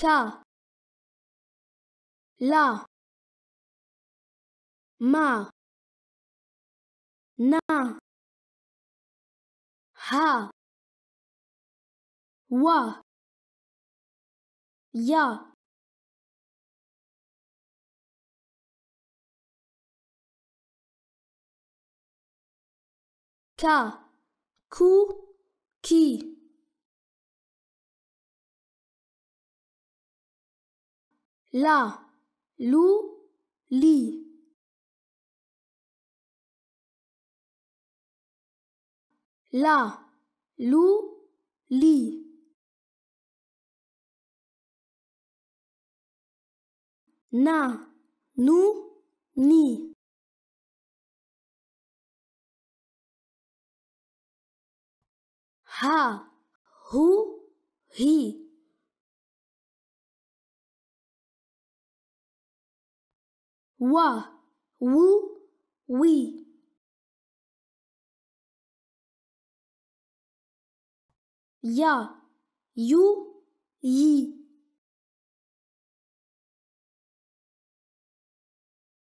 ta la ma na ha wa ya ta ku 拉鲁里，拉鲁里，那努尼，哈呼嘿。哇，呜，喂，呀，有，咦。